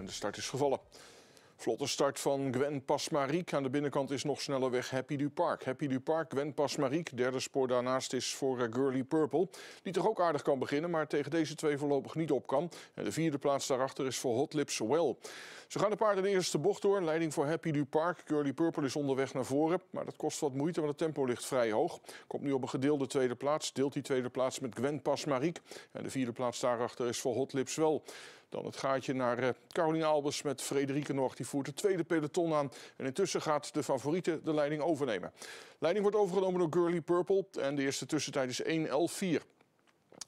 en de start is gevallen. Vlotte start van Gwen Pasmariek. Aan de binnenkant is nog sneller weg Happy Du Park. Happy Du Park, Gwen Pasmariek. Derde spoor daarnaast is voor eh, Girly Purple. Die toch ook aardig kan beginnen, maar tegen deze twee voorlopig niet op kan. En de vierde plaats daarachter is voor Hot Lips Well. Ze gaan de paarden de eerste bocht door. Leiding voor Happy Du Park. Girly Purple is onderweg naar voren. Maar dat kost wat moeite, want het tempo ligt vrij hoog. Komt nu op een gedeelde tweede plaats. Deelt die tweede plaats met Gwen Pasmariek. En de vierde plaats daarachter is voor Hot Lips Well. Dan het gaatje naar eh, Caroline Albers met Frederike Noort Die voert de tweede peloton aan. En intussen gaat de favoriete de leiding overnemen. Leiding wordt overgenomen door Girly Purple. En de eerste tussentijd is 1 l 4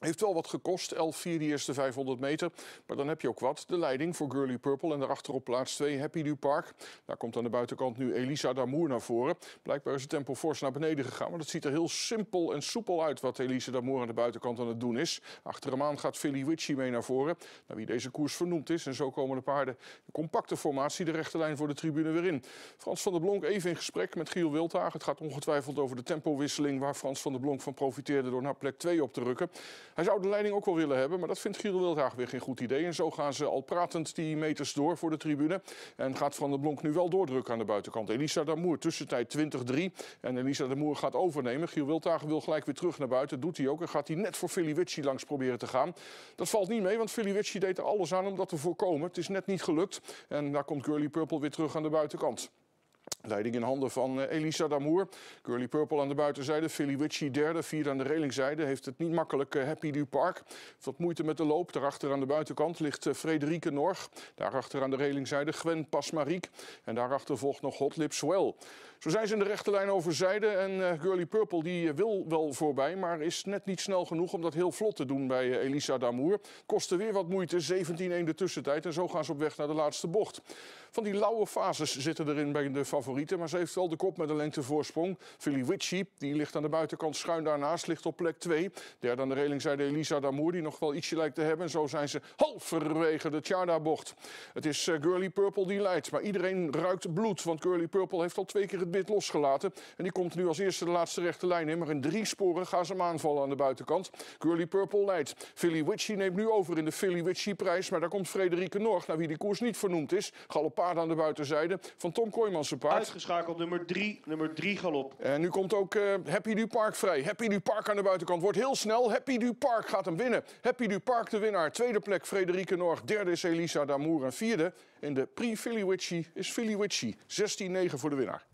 heeft wel wat gekost, 11-4 die eerste 500 meter. Maar dan heb je ook wat. De leiding voor Girly Purple en daarachter op plaats 2 Happy New Park. Daar komt aan de buitenkant nu Elisa Damour naar voren. Blijkbaar is het tempo fors naar beneden gegaan. Maar dat ziet er heel simpel en soepel uit wat Elisa Damour aan de buitenkant aan het doen is. Achter hem aan gaat Philly Witchy mee naar voren. Naar wie deze koers vernoemd is. En zo komen de paarden in compacte formatie de rechte lijn voor de tribune weer in. Frans van der Blonk even in gesprek met Giel Wildhagen. Het gaat ongetwijfeld over de tempowisseling waar Frans van der Blonk van profiteerde door naar plek 2 op te rukken. Hij zou de leiding ook wel willen hebben, maar dat vindt Giel Wildhaag weer geen goed idee. En zo gaan ze al pratend die meters door voor de tribune. En gaat Van der Blonk nu wel doordrukken aan de buitenkant. Elisa Damoer tussentijd 20-3. En Elisa Damoer gaat overnemen. Giel Wildhaag wil gelijk weer terug naar buiten. doet hij ook. En gaat hij net voor Filiwicci langs proberen te gaan. Dat valt niet mee, want Witchie deed er alles aan om dat te voorkomen. Het is net niet gelukt. En daar komt Curly Purple weer terug aan de buitenkant. Leiding in handen van eh, Elisa Damour. Curly Purple aan de buitenzijde. Philly Witchy derde. Vier aan de relingzijde. Heeft het niet makkelijk. Eh, Happy Du Park. Wat moeite met de loop. Daarachter aan de buitenkant ligt eh, Frederike Norg. Daarachter aan de relingzijde Gwen Pasmariek. En daarachter volgt nog Hot Lips Well. Zo zijn ze in de rechte lijn overzijde. En Curly Purple die wil wel voorbij. Maar is net niet snel genoeg om dat heel vlot te doen bij Elisa Damour. Kostte weer wat moeite. 17-1 de tussentijd. En zo gaan ze op weg naar de laatste bocht. Van die lauwe fases zitten erin bij de favorieten maar ze heeft wel de kop met een lengtevoorsprong. Philly Witchy, die ligt aan de buitenkant schuin daarnaast, ligt op plek 2. Derde aan de reling zijde Elisa Damour, die nog wel ietsje lijkt te hebben. En zo zijn ze halverwege de Tjarda-bocht. Het is eh, Girly Purple die leidt, maar iedereen ruikt bloed. Want Girly Purple heeft al twee keer het bit losgelaten. En die komt nu als eerste de laatste rechte lijn in. Maar in drie sporen gaan ze hem aanvallen aan de buitenkant. Girly Purple leidt. Philly Witchy neemt nu over in de Philly Witchy-prijs. Maar daar komt Frederike Norg, naar wie die koers niet vernoemd is. Galopade aan de buitenzijde van Tom Kooijmans paard uitgeschakeld. Nummer 3, nummer 3 galop. En nu komt ook eh, Happy Du Park vrij. Happy Du Park aan de buitenkant wordt heel snel. Happy Du Park gaat hem winnen. Happy Du Park de winnaar. Tweede plek Frederike Norg. Derde is Elisa Damour. En vierde in de pre-Filiwitchi is Filiwitchi. 16-9 voor de winnaar.